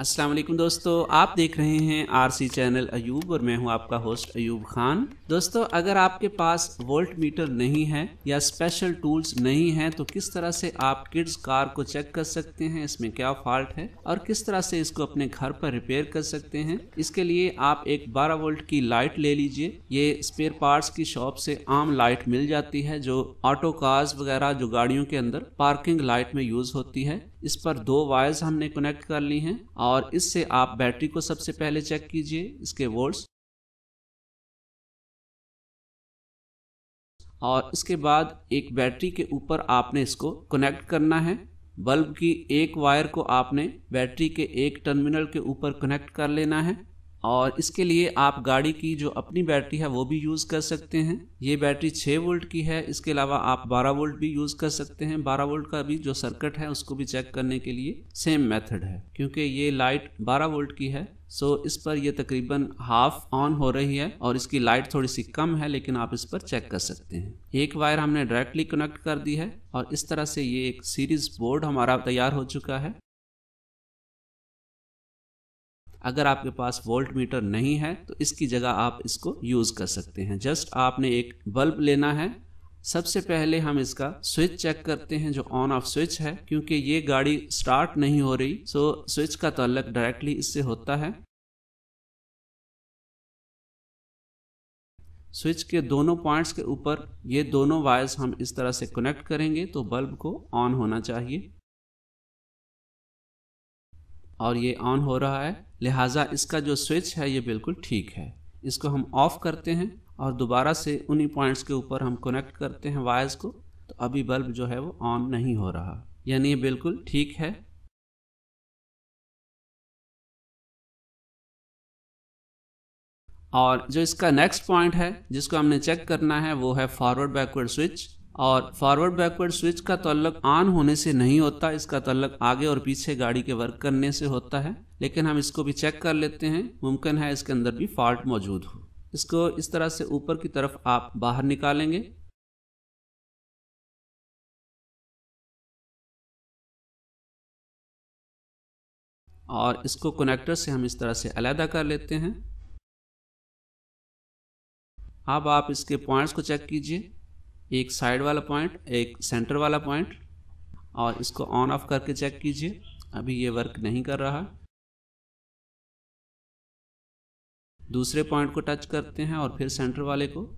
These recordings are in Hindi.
असलम दोस्तों आप देख रहे हैं आरसी चैनल अयूब और मैं हूं आपका होस्ट अयूब खान दोस्तों अगर आपके पास वोल्ट मीटर नहीं है या स्पेशल टूल्स नहीं है तो किस तरह से आप किड्स कार को चेक कर सकते हैं इसमें क्या फॉल्ट है और किस तरह से इसको अपने घर पर रिपेयर कर सकते हैं इसके लिए आप एक 12 वोल्ट की लाइट ले लीजिए ये स्पेयर पार्ट्स की शॉप से आम लाइट मिल जाती है जो ऑटो कार्स वगैरह जो गाड़ियों के अंदर पार्किंग लाइट में यूज होती है इस पर दो वायर्स हमने कनेक्ट कर ली हैं और इससे आप बैटरी को सबसे पहले चेक कीजिए इसके वोल्ट्स और इसके बाद एक बैटरी के ऊपर आपने इसको कनेक्ट करना है बल्ब की एक वायर को आपने बैटरी के एक टर्मिनल के ऊपर कनेक्ट कर लेना है और इसके लिए आप गाड़ी की जो अपनी बैटरी है वो भी यूज़ कर सकते हैं ये बैटरी 6 वोल्ट की है इसके अलावा आप 12 वोल्ट भी यूज़ कर सकते हैं 12 वोल्ट का भी जो सर्किट है उसको भी चेक करने के लिए सेम मेथड है क्योंकि ये लाइट 12 वोल्ट की है सो इस पर ये तकरीबन हाफ ऑन हो रही है और इसकी लाइट थोड़ी सी कम है लेकिन आप इस पर चेक कर सकते हैं एक वायर हमने डायरेक्टली कनेक्ट कर दी है और इस तरह से ये एक सीरीज बोर्ड हमारा तैयार हो चुका है अगर आपके पास वोल्ट मीटर नहीं है तो इसकी जगह आप इसको यूज़ कर सकते हैं जस्ट आपने एक बल्ब लेना है सबसे पहले हम इसका स्विच चेक करते हैं जो ऑन ऑफ स्विच है क्योंकि ये गाड़ी स्टार्ट नहीं हो रही सो स्विच का तल्लक डायरेक्टली इससे होता है स्विच के दोनों पॉइंट्स के ऊपर ये दोनों वायर्स हम इस तरह से कनेक्ट करेंगे तो बल्ब को ऑन होना चाहिए और ये ऑन हो रहा है लिहाजा इसका जो स्विच है ये बिल्कुल ठीक है इसको हम ऑफ़ करते हैं और दोबारा से उन्हीं पॉइंट्स के ऊपर हम कनेक्ट करते हैं वायर्स को तो अभी बल्ब जो है वो ऑन नहीं हो रहा यानी ये बिल्कुल ठीक है और जो इसका नेक्स्ट पॉइंट है जिसको हमने चेक करना है वो है फॉरवर्ड बैकवर्ड स्विच और फॉरवर्ड बैकवर्ड स्विच का तल्लक ऑन होने से नहीं होता इसका तल्लक आगे और पीछे गाड़ी के वर्क करने से होता है लेकिन हम इसको भी चेक कर लेते हैं मुमकिन है इसके अंदर भी फॉल्ट मौजूद हो इसको इस तरह से ऊपर की तरफ आप बाहर निकालेंगे और इसको कनेक्टर से हम इस तरह से अलहदा कर लेते हैं अब आप इसके पॉइंट्स को चेक कीजिए एक साइड वाला पॉइंट एक सेंटर वाला पॉइंट और इसको ऑन ऑफ करके चेक कीजिए अभी ये वर्क नहीं कर रहा दूसरे पॉइंट को टच करते हैं और फिर सेंटर वाले को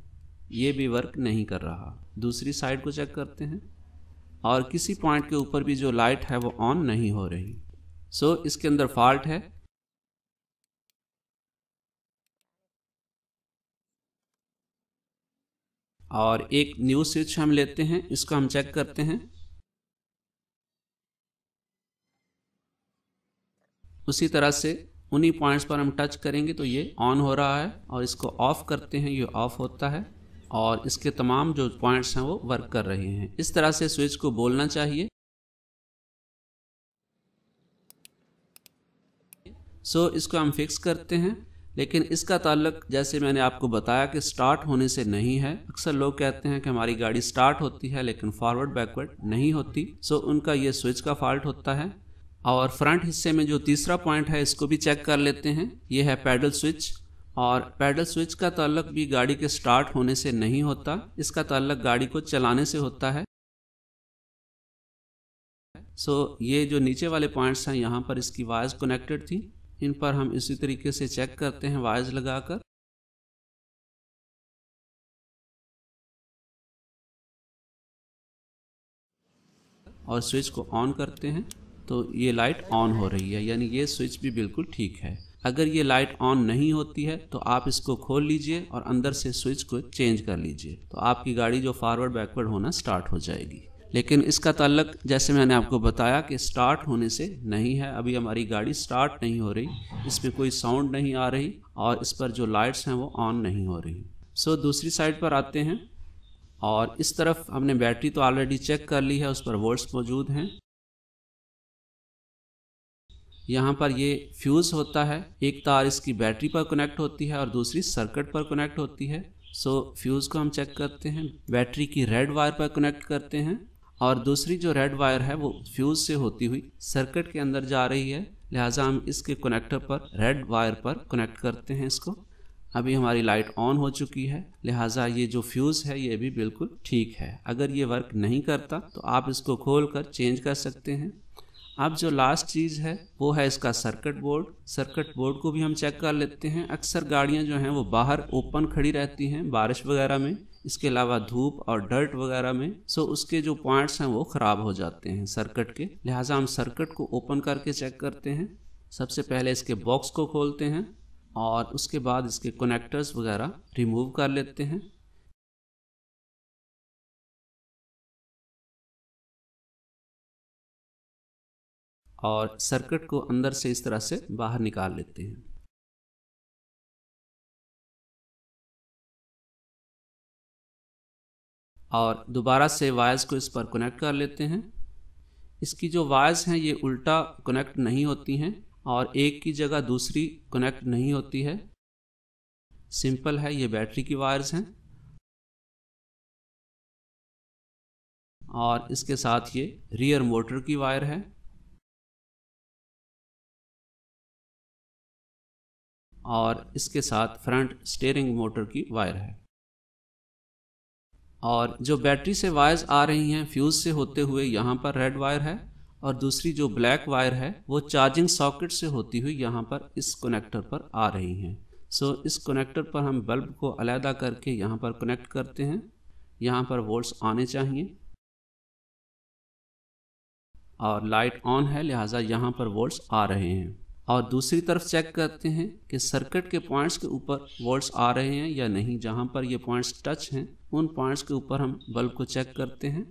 ये भी वर्क नहीं कर रहा दूसरी साइड को चेक करते हैं और किसी पॉइंट के ऊपर भी जो लाइट है वो ऑन नहीं हो रही सो so, इसके अंदर फॉल्ट है और एक न्यू स्विच हम लेते हैं इसको हम चेक करते हैं उसी तरह से उन्हीं पॉइंट्स पर हम टच करेंगे तो ये ऑन हो रहा है और इसको ऑफ़ करते हैं ये ऑफ़ होता है और इसके तमाम जो पॉइंट्स हैं वो वर्क कर रहे हैं इस तरह से स्विच को बोलना चाहिए सो so, इसको हम फिक्स करते हैं लेकिन इसका ताल्लक जैसे मैंने आपको बताया कि स्टार्ट होने से नहीं है अक्सर लोग कहते हैं कि हमारी गाड़ी स्टार्ट होती है लेकिन फॉरवर्ड बैकवर्ड नहीं होती सो उनका ये स्विच का फॉल्ट होता है और फ्रंट हिस्से में जो तीसरा पॉइंट है इसको भी चेक कर लेते हैं ये है पैडल स्विच और पैडल स्विच का ताल्लक भी गाड़ी के स्टार्ट होने से नहीं होता इसका ताल्लक गाड़ी को चलाने से होता है सो so, ये जो नीचे वाले पॉइंट्स हैं यहाँ पर इसकी वायर्स कनेक्टेड थी इन पर हम इसी तरीके से चेक करते हैं वायर्स लगाकर और स्विच को ऑन करते हैं तो ये लाइट ऑन हो रही है यानी ये स्विच भी बिल्कुल ठीक है अगर ये लाइट ऑन नहीं होती है तो आप इसको खोल लीजिए और अंदर से स्विच को चेंज कर लीजिए तो आपकी गाड़ी जो फॉरवर्ड बैकवर्ड होना स्टार्ट हो जाएगी लेकिन इसका ताल्लक जैसे मैंने आपको बताया कि स्टार्ट होने से नहीं है अभी हमारी गाड़ी स्टार्ट नहीं हो रही इसमें कोई साउंड नहीं आ रही और इस पर जो लाइट्स हैं वो ऑन नहीं हो रही सो so, दूसरी साइड पर आते हैं और इस तरफ हमने बैटरी तो ऑलरेडी चेक कर ली है उस पर वोल्ट्स मौजूद हैं यहाँ पर ये फ्यूज़ होता है एक तार इसकी बैटरी पर कनेक्ट होती है और दूसरी सर्किट पर कनेक्ट होती है सो so, फ्यूज़ को हम चेक करते हैं बैटरी की रेड वायर पर कनेक्ट करते हैं और दूसरी जो रेड वायर है वो फ्यूज से होती हुई सर्किट के अंदर जा रही है लिहाजा हम इसके कनेक्टर पर रेड वायर पर कनेक्ट करते हैं इसको अभी हमारी लाइट ऑन हो चुकी है लिहाजा ये जो फ्यूज़ है ये भी बिल्कुल ठीक है अगर ये वर्क नहीं करता तो आप इसको खोल कर चेंज कर सकते हैं अब जो लास्ट चीज़ है वो है इसका सर्किट बोर्ड सर्किट बोर्ड को भी हम चेक कर लेते हैं अक्सर गाड़ियाँ जो हैं वो बाहर ओपन खड़ी रहती हैं बारिश वगैरह में इसके अलावा धूप और डर्ट वगैरह में सो उसके जो पॉइंट्स हैं वो ख़राब हो जाते हैं सर्किट के लिहाजा हम सर्किट को ओपन करके चेक करते हैं सबसे पहले इसके बॉक्स को खोलते हैं और उसके बाद इसके कनेक्टर्स वगैरह रिमूव कर लेते हैं और सर्किट को अंदर से इस तरह से बाहर निकाल लेते हैं और दोबारा से वायर्स को इस पर कनेक्ट कर लेते हैं इसकी जो वायर्स हैं ये उल्टा कनेक्ट नहीं होती हैं और एक की जगह दूसरी कनेक्ट नहीं होती है सिंपल है ये बैटरी की वायर्स हैं और इसके साथ ये रियर मोटर की वायर है और इसके साथ फ्रंट स्टेयरिंग मोटर की वायर है और जो बैटरी से वायर्स आ रही हैं फ्यूज़ से होते हुए यहाँ पर रेड वायर है और दूसरी जो ब्लैक वायर है वो चार्जिंग सॉकेट से होती हुई यहाँ पर इस कनेक्टर पर आ रही हैं सो so, इस कनेक्टर पर हम बल्ब को अलहदा करके यहाँ पर कनेक्ट करते हैं यहाँ पर वोल्ट्स आने चाहिए और लाइट ऑन है लिहाजा यहाँ पर वोल्ट्स आ रहे हैं और दूसरी तरफ चेक करते हैं कि सर्किट के पॉइंट्स के ऊपर वोल्ट्स आ रहे हैं या नहीं जहां पर ये पॉइंट्स टच हैं उन पॉइंट्स के ऊपर हम बल्ब को चेक करते हैं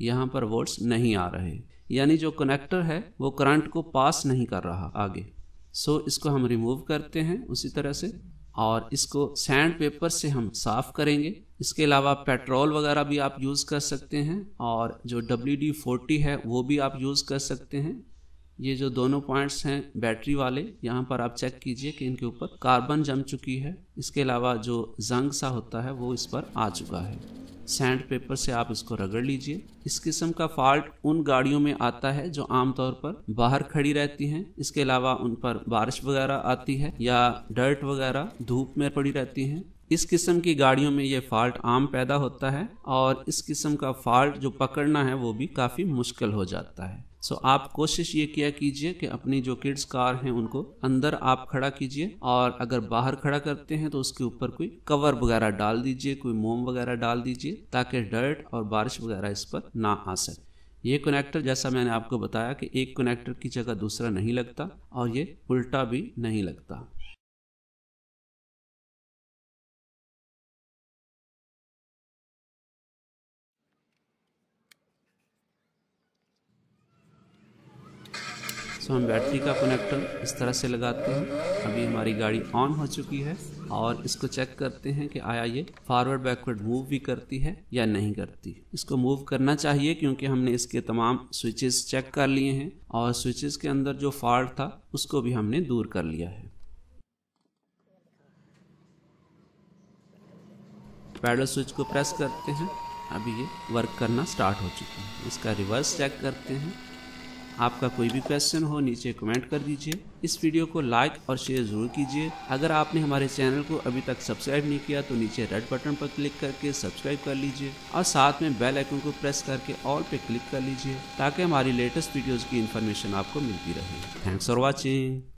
यहाँ पर वोल्ट्स नहीं आ रहे यानी जो कनेक्टर है वो करंट को पास नहीं कर रहा आगे सो इसको हम रिमूव करते हैं उसी तरह से और इसको सैंड पेपर से हम साफ करेंगे इसके अलावा पेट्रोल वगैरह भी आप यूज़ कर सकते हैं और जो डब्ल्यू डी फोर्टी है वो भी आप यूज़ कर सकते हैं ये जो दोनों पॉइंट्स हैं बैटरी वाले यहाँ पर आप चेक कीजिए कि इनके ऊपर कार्बन जम चुकी है इसके अलावा जो जंग सा होता है वो इस पर आ चुका है सैंड पेपर से आप इसको रगड़ लीजिए इस किस्म का फॉल्ट उन गाड़ियों में आता है जो आमतौर पर बाहर खड़ी रहती हैं इसके अलावा उन पर बारिश वगैरह आती है या डर्ट वगैरह धूप में पड़ी रहती हैं इस किस्म की गाड़ियों में ये फॉल्ट आम पैदा होता है और इस किस्म का फॉल्ट जो पकड़ना है वो भी काफ़ी मुश्किल हो जाता है सो so, आप कोशिश ये किया कीजिए कि अपनी जो किड्स कार हैं उनको अंदर आप खड़ा कीजिए और अगर बाहर खड़ा करते हैं तो उसके ऊपर कोई कवर वगैरह डाल दीजिए कोई मोम वगैरह डाल दीजिए ताकि डर्ट और बारिश वगैरह इस पर ना आ सके ये कनेक्टर जैसा मैंने आपको बताया कि एक कनेक्टर की जगह दूसरा नहीं लगता और ये उल्टा भी नहीं लगता सो हम बैटरी का कनेक्टर इस तरह से लगाते हैं अभी हमारी गाड़ी ऑन हो चुकी है और इसको चेक करते हैं कि आया ये फॉरवर्ड बैकवर्ड मूव भी करती है या नहीं करती इसको मूव करना चाहिए क्योंकि हमने इसके तमाम स्विचेस चेक कर लिए हैं और स्विचेस के अंदर जो फॉल्ट था उसको भी हमने दूर कर लिया है पैडल स्विच को प्रेस करते हैं अभी ये वर्क करना स्टार्ट हो चुका है इसका रिवर्स चेक करते हैं आपका कोई भी क्वेश्चन हो नीचे कमेंट कर दीजिए इस वीडियो को लाइक और शेयर जरूर कीजिए अगर आपने हमारे चैनल को अभी तक सब्सक्राइब नहीं किया तो नीचे रेड बटन पर क्लिक करके सब्सक्राइब कर लीजिए और साथ में बेल आइकन को प्रेस करके ऑल पे क्लिक कर लीजिए ताकि हमारी लेटेस्ट वीडियोज़ की इन्फॉर्मेशन आपको मिलती रहे थैंक्स फॉर वॉचिंग